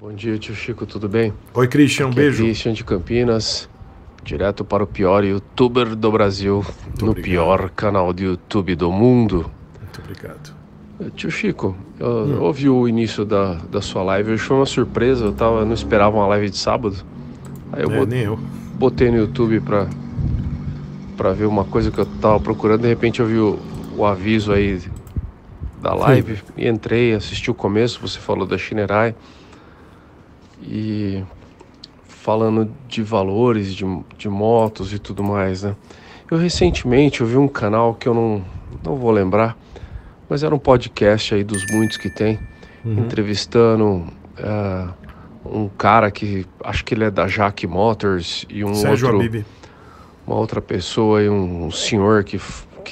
Bom dia, tio Chico, tudo bem? Oi, Christian, um é beijo. É Christian de Campinas, direto para o pior youtuber do Brasil, Muito no obrigado. pior canal de YouTube do mundo. Muito obrigado. Eh, tio Chico, eu hum. ouvi o início da, da sua live, eu foi uma surpresa, eu tava, não esperava uma live de sábado. Aí eu, é, bot... eu. botei no YouTube para para ver uma coisa que eu tava procurando, de repente eu vi o, o aviso aí da live Sim. e entrei, assisti o começo, você falou da Shinerai e falando de valores, de, de motos e tudo mais, né? Eu recentemente ouvi um canal que eu não, não vou lembrar, mas era um podcast aí dos muitos que tem, uhum. entrevistando uh, um cara que acho que ele é da Jack Motors e um Sérgio outro... Uma outra pessoa e um, um senhor que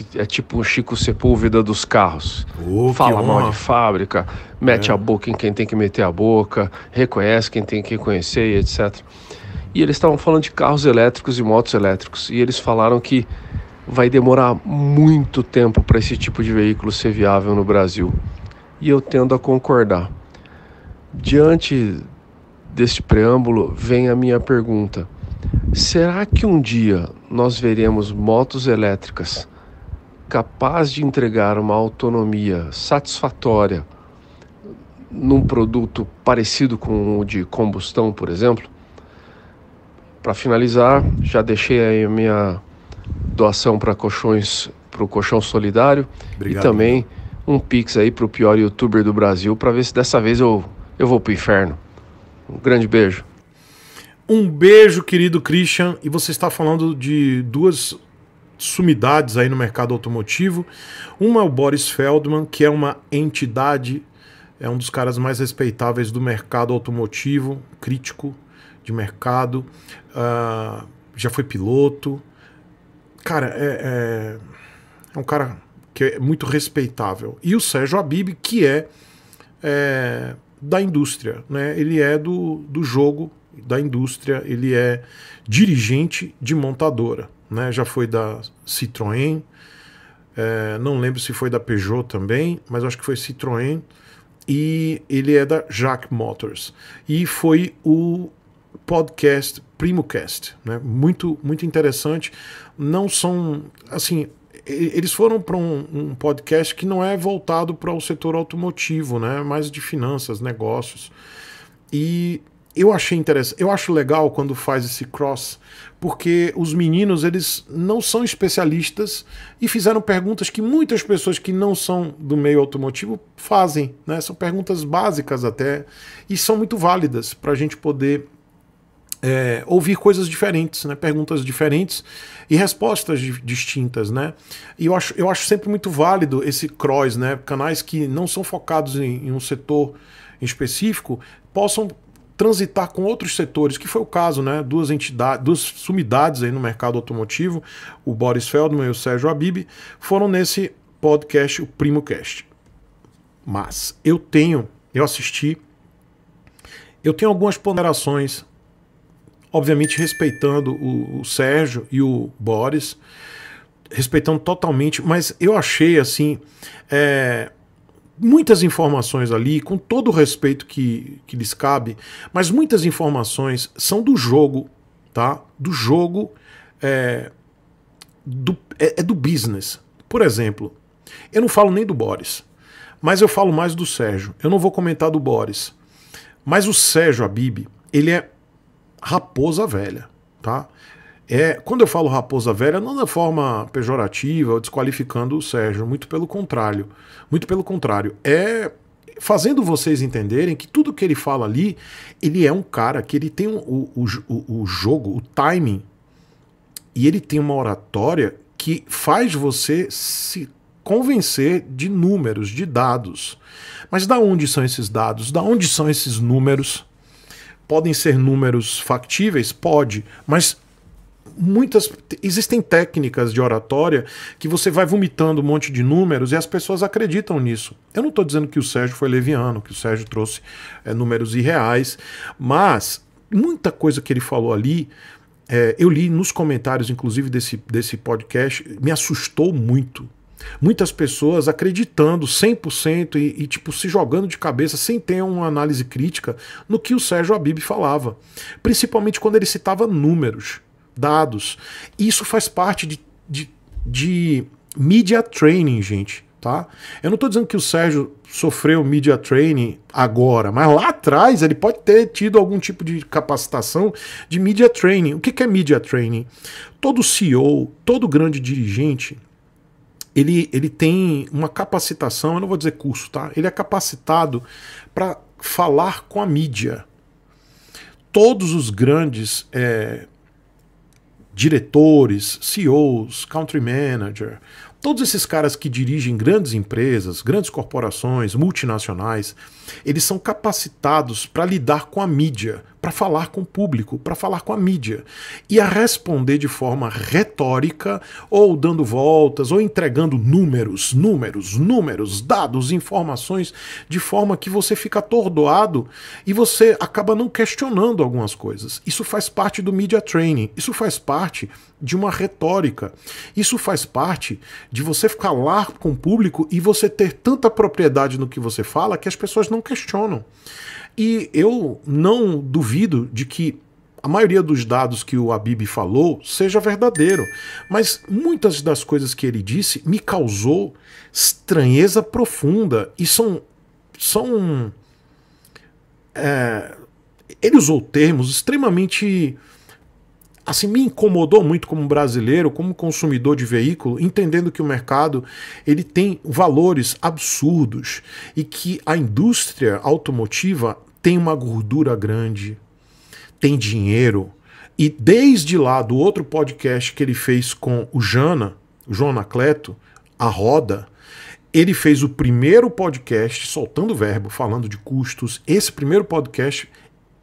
que é tipo o Chico Sepúlveda dos carros. Oh, Fala mal de fábrica, mete é. a boca em quem tem que meter a boca, reconhece quem tem que conhecer e etc. E eles estavam falando de carros elétricos e motos elétricos. E eles falaram que vai demorar muito tempo para esse tipo de veículo ser viável no Brasil. E eu tendo a concordar. Diante deste preâmbulo, vem a minha pergunta. Será que um dia nós veremos motos elétricas capaz de entregar uma autonomia satisfatória num produto parecido com o de combustão, por exemplo. Para finalizar, já deixei aí a minha doação para colchões para o colchão solidário Obrigado. e também um pix aí para o pior youtuber do Brasil para ver se dessa vez eu eu vou para o inferno. Um grande beijo. Um beijo, querido Christian. E você está falando de duas sumidades aí no mercado automotivo. Uma é o Boris Feldman, que é uma entidade, é um dos caras mais respeitáveis do mercado automotivo, crítico de mercado, uh, já foi piloto. Cara, é, é, é, um cara que é muito respeitável. E o Sérgio Abib, que é, é da indústria, né? ele é do, do jogo da indústria, ele é dirigente de montadora né? já foi da Citroën, é, não lembro se foi da Peugeot também, mas acho que foi Citroën, e ele é da Jack Motors. E foi o podcast PrimoCast, né? muito, muito interessante. Não são, assim, eles foram para um, um, podcast que não é voltado para o setor automotivo, né? É mais de finanças, negócios. E eu achei interessante, eu acho legal quando faz esse cross, porque os meninos eles não são especialistas e fizeram perguntas que muitas pessoas que não são do meio automotivo fazem, né? São perguntas básicas até e são muito válidas para a gente poder é, ouvir coisas diferentes, né? perguntas diferentes e respostas distintas. Né? E eu acho, eu acho sempre muito válido esse cross, né? canais que não são focados em, em um setor específico possam transitar com outros setores, que foi o caso, né? Duas entidades, duas sumidades aí no mercado automotivo, o Boris Feldman e o Sérgio Abib, foram nesse podcast, o PrimoCast. Mas eu tenho, eu assisti, eu tenho algumas ponderações, obviamente respeitando o, o Sérgio e o Boris, respeitando totalmente, mas eu achei assim. É, muitas informações ali, com todo o respeito que, que lhes cabe, mas muitas informações são do jogo, tá? Do jogo é do, é, é do business. Por exemplo, eu não falo nem do Boris, mas eu falo mais do Sérgio. Eu não vou comentar do Boris. Mas o Sérgio Abib, ele é raposa velha, tá? É, quando eu falo raposa velha, não da forma pejorativa ou desqualificando o Sérgio, muito pelo contrário. Muito pelo contrário. É fazendo vocês entenderem que tudo que ele fala ali, ele é um cara que ele tem o, o, o jogo, o timing, e ele tem uma oratória que faz você se convencer de números, de dados. Mas da onde são esses dados? Da onde são esses números? Podem ser números factíveis? Pode, mas muitas existem técnicas de oratória que você vai vomitando um monte de números e as pessoas acreditam nisso. Eu não estou dizendo que o Sérgio foi leviano, que o Sérgio trouxe é, números irreais, mas muita coisa que ele falou ali é, eu li nos comentários, inclusive, desse, desse podcast, me assustou muito. Muitas pessoas acreditando 100% e, e, tipo, se jogando de cabeça sem ter uma análise crítica no que o Sérgio Abib falava, principalmente quando ele citava números dados. Isso faz parte de, de, de media training, gente. Tá? Eu não estou dizendo que o Sérgio sofreu media training agora, mas lá atrás ele pode ter tido algum tipo de capacitação de media training. O que, que é media training? Todo CEO, todo grande dirigente, ele, ele tem uma capacitação, eu não vou dizer curso, tá? Ele é capacitado para falar com a mídia. Todos os grandes é, diretores, CEOs, country manager, todos esses caras que dirigem grandes empresas, grandes corporações, multinacionais, eles são capacitados para lidar com a mídia, para falar com o público, para falar com a mídia, e a responder de forma retórica, ou dando voltas, ou entregando números, números, números, dados, informações, de forma que você fica atordoado e você acaba não questionando algumas coisas. Isso faz parte do media training, isso faz parte de uma retórica, isso faz parte de você ficar lá com o público e você ter tanta propriedade no que você fala que as pessoas não questionam. E eu não duvido de que a maioria dos dados que o Abib falou seja verdadeiro, mas muitas das coisas que ele disse me causou estranheza profunda e são são é, ele usou termos extremamente assim me incomodou muito como brasileiro, como consumidor de veículo, entendendo que o mercado ele tem valores absurdos e que a indústria automotiva tem uma gordura grande, tem dinheiro. E desde lá do outro podcast que ele fez com o Jana, o João Anacleto, A Roda, ele fez o primeiro podcast soltando verbo, falando de custos. Esse primeiro podcast,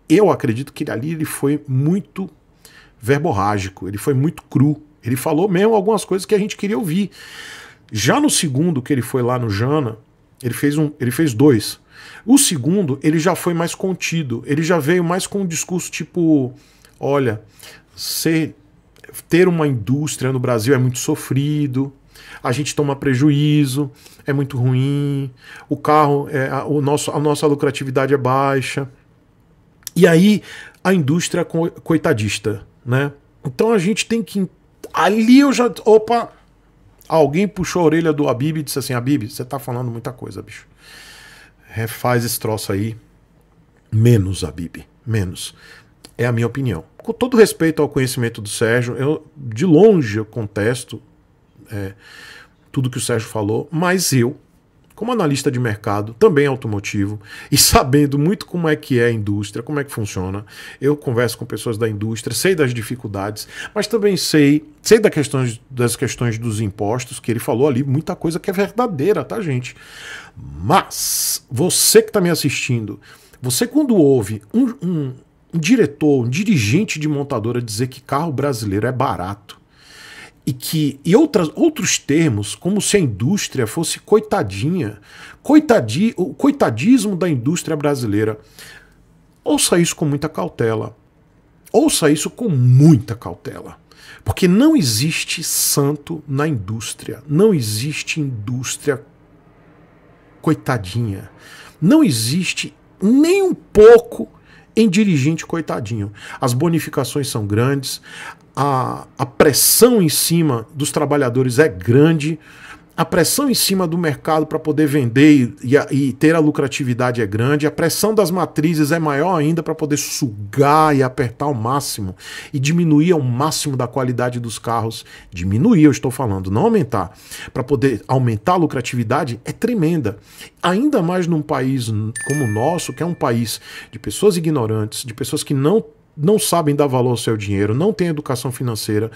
eu acredito que ali ele foi muito verborrágico, ele foi muito cru. Ele falou mesmo algumas coisas que a gente queria ouvir. Já no segundo, que ele foi lá no Jana, ele fez, um, ele fez dois. O segundo, ele já foi mais contido. Ele já veio mais com um discurso tipo: olha, ser, ter uma indústria no Brasil é muito sofrido, a gente toma prejuízo, é muito ruim, o carro, é, a, o nosso, a nossa lucratividade é baixa. E aí, a indústria coitadista, né? Então a gente tem que. Ali eu já. Opa! Alguém puxou a orelha do Abib e disse assim: Abib, você tá falando muita coisa, bicho. Refaz esse troço aí. Menos, Abib, menos. É a minha opinião. Com todo respeito ao conhecimento do Sérgio, eu de longe eu contesto é, tudo que o Sérgio falou, mas eu como analista de mercado, também automotivo, e sabendo muito como é que é a indústria, como é que funciona. Eu converso com pessoas da indústria, sei das dificuldades, mas também sei, sei das questões das questões dos impostos, que ele falou ali, muita coisa que é verdadeira, tá, gente? Mas, você que está me assistindo, você quando ouve um, um, um diretor, um dirigente de montadora dizer que carro brasileiro é barato, e que e outras, outros termos, como se a indústria fosse coitadinha, coitadi, o coitadismo da indústria brasileira. Ouça isso com muita cautela. Ouça isso com muita cautela. Porque não existe santo na indústria. Não existe indústria coitadinha. Não existe nem um pouco em dirigente coitadinho. As bonificações são grandes, a, a pressão em cima dos trabalhadores é grande, a pressão em cima do mercado para poder vender e, e, e, ter a lucratividade é grande, a pressão das matrizes é maior ainda para poder sugar e apertar ao máximo e diminuir ao máximo da qualidade dos carros. Diminuir, eu estou falando, não aumentar. Para poder aumentar a lucratividade é tremenda. Ainda mais num país como o nosso, que é um país de pessoas ignorantes, de pessoas que não não sabem dar valor ao seu dinheiro, não têm educação financeira,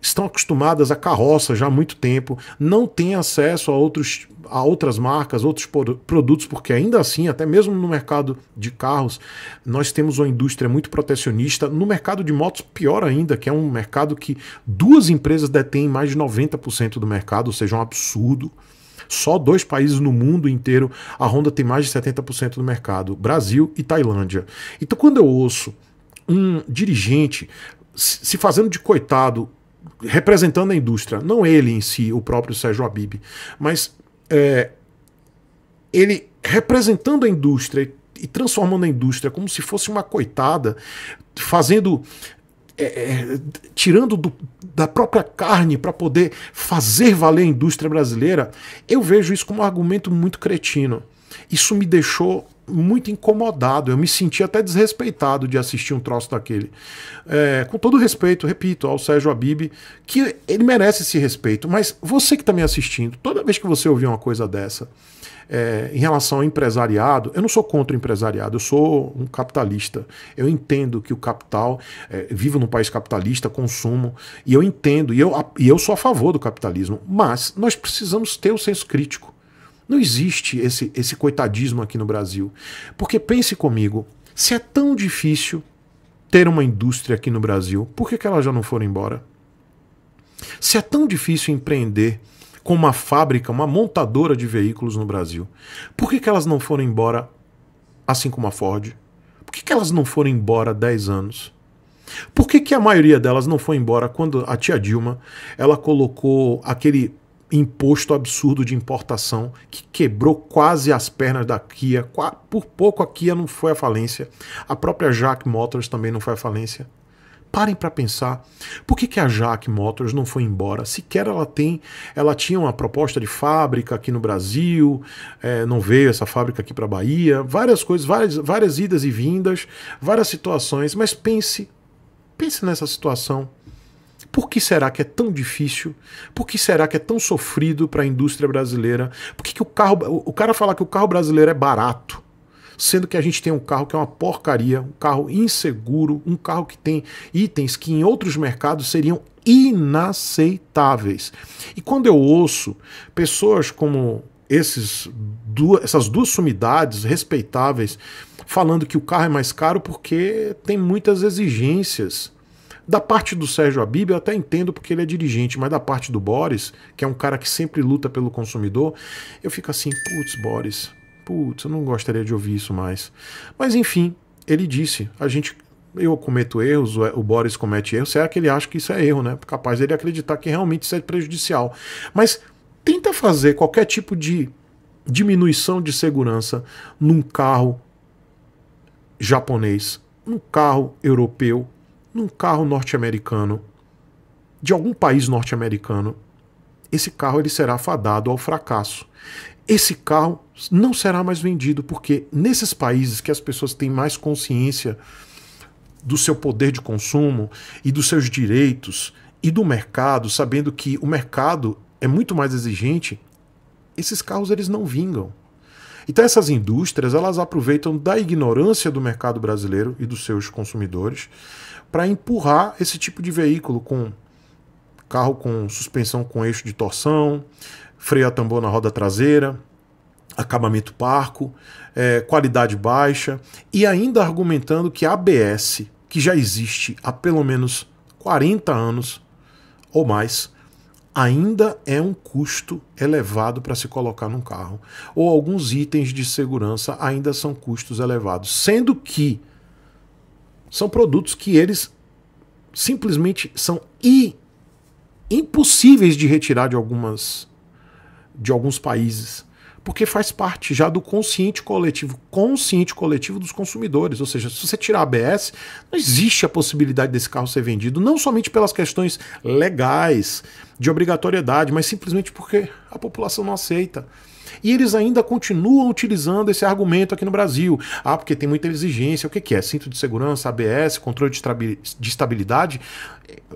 estão acostumadas a carroça já há muito tempo, não têm acesso a, outros, a outras marcas, outros produtos, porque ainda assim, até mesmo no mercado de carros, nós temos uma indústria muito protecionista. No mercado de motos, pior ainda, que é um mercado que duas empresas detêm mais de 90% do mercado, ou seja, é um absurdo. Só dois países no mundo inteiro a Honda tem mais de 70% do mercado: Brasil e Tailândia. Então, quando eu ouço um dirigente se fazendo de coitado, representando a indústria, não ele em si, o próprio Sérgio Abib, mas é, ele representando a indústria e transformando a indústria como se fosse uma coitada, fazendo. É, é, tirando do, da própria carne para poder fazer valer a indústria brasileira, eu vejo isso como um argumento muito cretino. Isso me deixou muito incomodado, eu me senti até desrespeitado de assistir um troço daquele. É, com todo respeito, repito, ao Sérgio Abib, que ele merece esse respeito, mas você que está me assistindo, toda vez que você ouvir uma coisa dessa, é, em relação ao empresariado, eu não sou contra o empresariado, eu sou um capitalista. Eu entendo que o capital, é, vivo num país capitalista, consumo, e eu entendo, e eu, e eu sou a favor do capitalismo, mas nós precisamos ter o senso crítico. Não existe esse, esse coitadismo aqui no Brasil. Porque pense comigo, se é tão difícil ter uma indústria aqui no Brasil, por que, que elas já não foram embora? Se é tão difícil empreender com uma fábrica, uma montadora de veículos no Brasil, por que, que elas não foram embora assim como a Ford? Por que, que elas não foram embora há 10 anos? Por que, que a maioria delas não foi embora quando a tia Dilma ela colocou aquele imposto absurdo de importação que quebrou quase as pernas da Kia. Por pouco a Kia não foi à falência. A própria Jack Motors também não foi à falência. Parem para pensar, por que, que a Jack Motors não foi embora? Sequer ela tem, ela tinha uma proposta de fábrica aqui no Brasil, é, não veio essa fábrica aqui para Bahia, várias coisas, várias, várias idas e vindas, várias situações, mas pense, pense nessa situação por que será que é tão difícil? Por que será que é tão sofrido para a indústria brasileira? Por que, que o carro. O cara fala que o carro brasileiro é barato, sendo que a gente tem um carro que é uma porcaria, um carro inseguro, um carro que tem itens que em outros mercados seriam inaceitáveis. E quando eu ouço pessoas como esses, duas, essas duas sumidades respeitáveis falando que o carro é mais caro porque tem muitas exigências da parte do Sérgio Abib, eu até entendo porque ele é dirigente, mas da parte do Boris, que é um cara que sempre luta pelo consumidor, eu fico assim, putz, Boris, putz, eu não gostaria de ouvir isso mais. Mas enfim, ele disse, a gente eu cometo erros, o Boris comete erros, será que ele acha que isso é erro, né? Capaz ele acreditar que realmente isso é prejudicial. Mas tenta fazer qualquer tipo de diminuição de segurança num carro japonês, num carro europeu, num carro norte-americano, de algum país norte-americano, esse carro ele será fadado ao fracasso. Esse carro não será mais vendido, porque nesses países que as pessoas têm mais consciência do seu poder de consumo e dos seus direitos e do mercado, sabendo que o mercado é muito mais exigente, esses carros eles não vingam. Então essas indústrias, elas aproveitam da ignorância do mercado brasileiro e dos seus consumidores para empurrar esse tipo de veículo com carro com suspensão com eixo de torção, freio a tambor na roda traseira, acabamento parco, é, qualidade baixa e ainda argumentando que ABS, que já existe há pelo menos 40 anos ou mais, ainda é um custo elevado para se colocar num carro, ou alguns itens de segurança ainda são custos elevados, sendo que são produtos que eles simplesmente são impossíveis de retirar de algumas de alguns países porque faz parte já do consciente coletivo, consciente coletivo dos consumidores. Ou seja, se você tirar a ABS, não existe a possibilidade desse carro ser vendido, não somente pelas questões legais de obrigatoriedade, mas simplesmente porque a população não aceita. E eles ainda continuam utilizando esse argumento aqui no Brasil. Ah, porque tem muita exigência. O que, que é? Cinto de segurança, ABS, controle de estabilidade.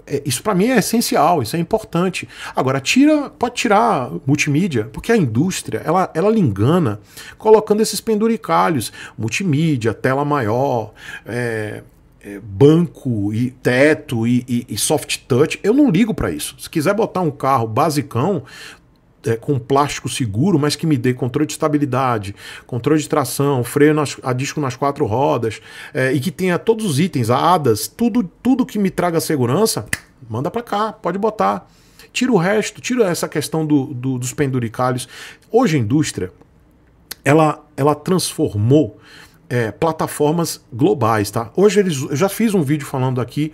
É, é, isso para mim é essencial, isso é importante. Agora, tira, pode tirar multimídia, porque a indústria ela, ela lhe engana colocando esses penduricalhos: multimídia, tela maior, é, é banco e teto e, e, e, soft touch, eu não ligo para isso. Se quiser botar um carro basicão, é, com plástico seguro, mas que me dê controle de estabilidade, controle de tração, freio nas, a disco nas quatro rodas é, e que tenha todos os itens, adas, tudo, tudo que me traga segurança, manda para cá, pode botar. Tira o resto, tira essa questão do, do, dos penduricalhos. Hoje a indústria, ela, ela transformou é, plataformas globais, tá? Hoje eles, eu já fiz um vídeo falando aqui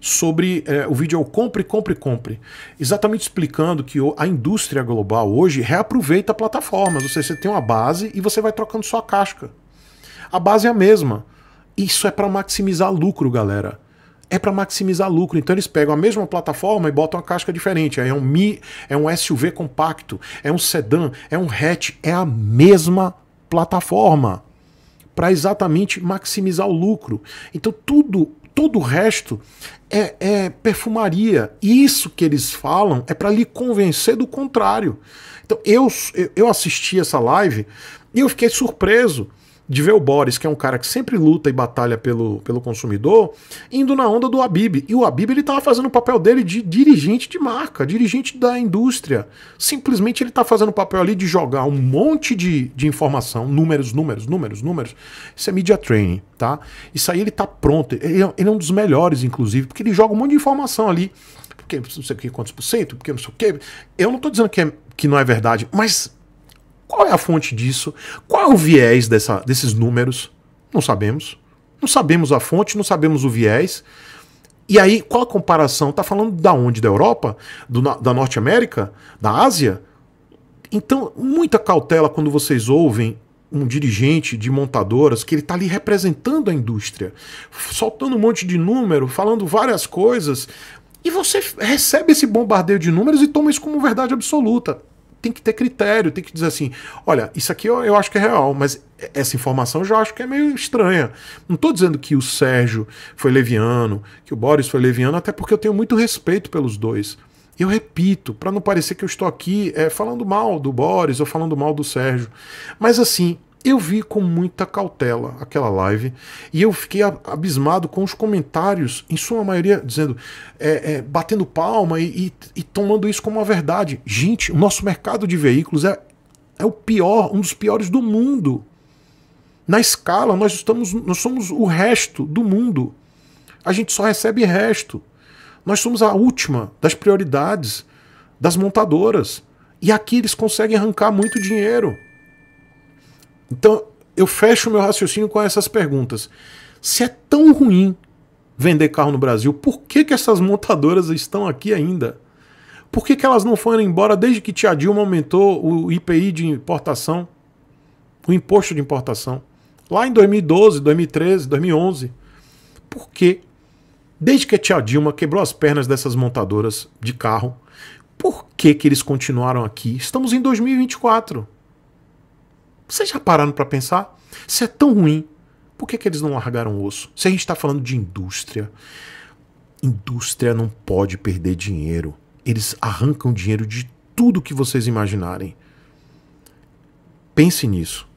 sobre é, o vídeo é o compre, compre, compre, exatamente explicando que a indústria global hoje reaproveita plataformas, ou seja, você tem uma base e você vai trocando sua casca. A base é a mesma. Isso é para maximizar lucro, galera é para maximizar lucro. Então eles pegam a mesma plataforma e botam uma casca diferente. É um Mi, é um SUV compacto, é um sedã, é um hatch, é a mesma plataforma para exatamente maximizar o lucro. Então tudo, todo o resto é, é perfumaria. Isso que eles falam é para lhe convencer do contrário. Então eu, eu assisti essa live e eu fiquei surpreso de ver o Boris, que é um cara que sempre luta e batalha pelo, pelo consumidor, indo na onda do Abib. E o Abib ele estava fazendo o papel dele de dirigente de marca, dirigente da indústria. Simplesmente ele está fazendo o papel ali de jogar um monte de, de informação, números, números, números, números. Isso é media training, tá? Isso aí ele está pronto. Ele, é, ele é um dos melhores, inclusive, porque ele joga um monte de informação ali porque não sei o que, quantos por cento, porque não sei o que. Eu não estou dizendo que, é, que não é verdade, mas qual é a fonte disso? Qual é o viés dessa, desses números? Não sabemos. Não sabemos a fonte, não sabemos o viés. E aí, qual a comparação? Está falando da onde? Da Europa? Do, da Norte América? Da Ásia? Então, muita cautela quando vocês ouvem um dirigente de montadoras que ele está ali representando a indústria, soltando um monte de número, falando várias coisas, e você recebe esse bombardeio de números e toma isso como verdade absoluta tem que ter critério, tem que dizer assim: olha, isso aqui eu, eu acho que é real, mas essa informação eu já acho que é meio estranha. Não estou dizendo que o Sérgio foi leviano, que o Boris foi leviano, até porque eu tenho muito respeito pelos dois. Eu repito, para não parecer que eu estou aqui é, falando mal do Boris ou falando mal do Sérgio. Mas assim, eu vi com muita cautela aquela live e eu fiquei abismado com os comentários, em sua maioria dizendo, é, é, batendo palma e, e, e, tomando isso como uma verdade. Gente, o nosso mercado de veículos é, é o pior, um dos piores do mundo. Na escala, nós, estamos, nós somos o resto do mundo. A gente só recebe resto. Nós somos a última das prioridades das montadoras. E aqui eles conseguem arrancar muito dinheiro. Então, eu fecho meu raciocínio com essas perguntas. Se é tão ruim vender carro no Brasil, por que, que essas montadoras estão aqui ainda? Por que, que elas não foram embora desde que tia Dilma aumentou o IPI de importação, o imposto de importação? Lá em 2012, 2013, 2011. Por quê? Desde que a tia Dilma quebrou as pernas dessas montadoras de carro, por que, que eles continuaram aqui? Estamos em 2024. Vocês já pararam para pensar? Se é tão ruim, por que, que eles não largaram o osso? Se a gente está falando de indústria, indústria não pode perder dinheiro. Eles arrancam dinheiro de tudo que vocês imaginarem. Pense nisso.